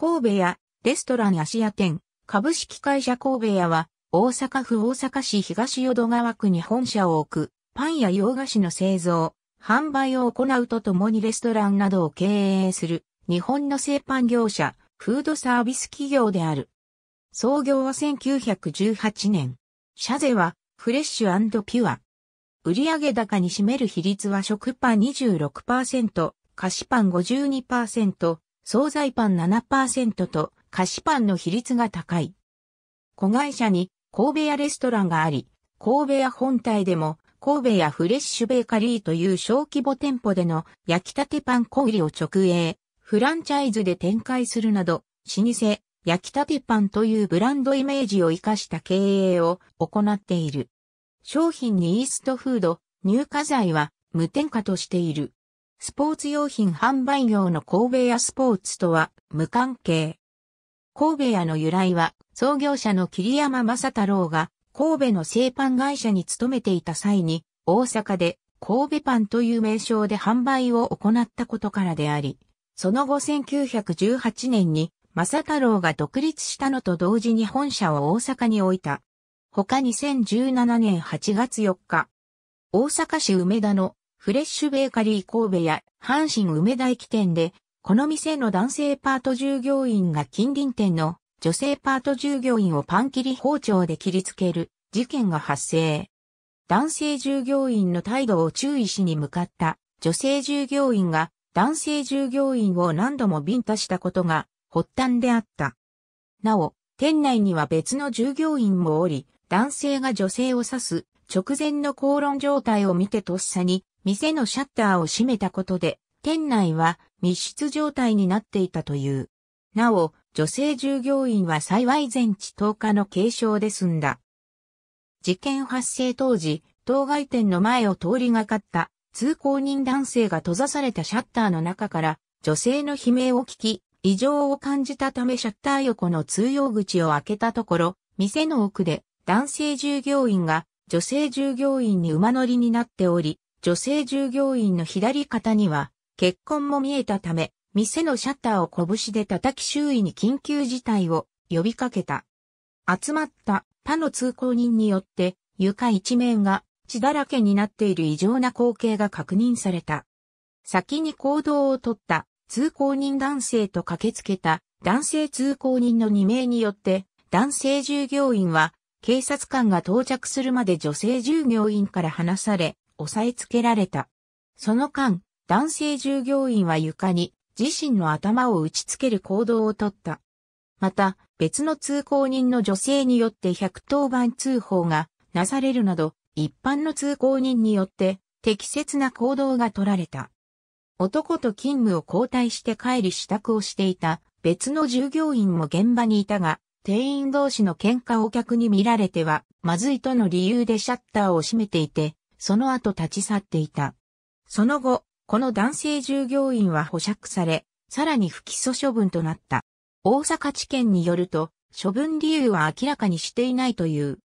神戸屋、レストラン芦屋店、株式会社神戸屋は、大阪府大阪市東淀川区に本社を置く、パンや洋菓子の製造、販売を行うとともにレストランなどを経営する、日本の製パン業者、フードサービス企業である。創業は1918年。社税は、フレッシュピュア。売上高に占める比率は食パン26%、菓子パン52%、惣菜パン7%と菓子パンの比率が高い。子会社に神戸屋レストランがあり、神戸屋本体でも神戸屋フレッシュベーカリーという小規模店舗での焼きたてパン小売りを直営、フランチャイズで展開するなど、老舗、焼きたてパンというブランドイメージを活かした経営を行っている。商品にイーストフード、入荷剤は無添加としている。スポーツ用品販売業の神戸屋スポーツとは無関係。神戸屋の由来は創業者の桐山正太郎が神戸の製パン会社に勤めていた際に大阪で神戸パンという名称で販売を行ったことからであり、その後1918年に正太郎が独立したのと同時に本社を大阪に置いた。他2017年8月4日、大阪市梅田のフレッシュベーカリー神戸や阪神梅田駅店で、この店の男性パート従業員が近隣店の女性パート従業員をパン切り包丁で切りつける事件が発生。男性従業員の態度を注意しに向かった女性従業員が男性従業員を何度もビンタしたことが発端であった。なお、店内には別の従業員もおり、男性が女性を刺す直前の口論状態を見てとっさに店のシャッターを閉めたことで、店内は密室状態になっていたという。なお、女性従業員は幸い全治10日の軽傷で済んだ。事件発生当時、当該店の前を通りがかった通行人男性が閉ざされたシャッターの中から女性の悲鳴を聞き、異常を感じたためシャッター横の通用口を開けたところ、店の奥で男性従業員が女性従業員に馬乗りになっており、女性従業員の左肩には、血痕も見えたため、店のシャッターを拳で叩き周囲に緊急事態を呼びかけた。集まった他の通行人によって、床一面が血だらけになっている異常な光景が確認された。先に行動を取った通行人男性と駆けつけた男性通行人の2名によって男性従業員は警察官が到着するまで女性従業員から離され押さえつけられた。その間、男性従業員は床に自身の頭を打ちつける行動をとった。また、別の通行人の女性によって110番通報がなされるなど、一般の通行人によって適切な行動が取られた。男と勤務を交代して帰り支度をしていた別の従業員も現場にいたが、店員同士の喧嘩を客に見られては、まずいとの理由でシャッターを閉めていて、その後立ち去っていた。その後、この男性従業員は保釈され、さらに不起訴処分となった。大阪地検によると、処分理由は明らかにしていないという。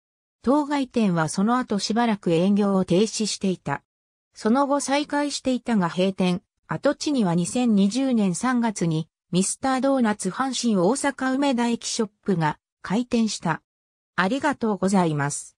当該店はその後しばらく営業を停止していた。その後再開していたが閉店、跡地には2020年3月に、ミスタードーナツ阪神大阪梅田駅ショップが開店した。ありがとうございます。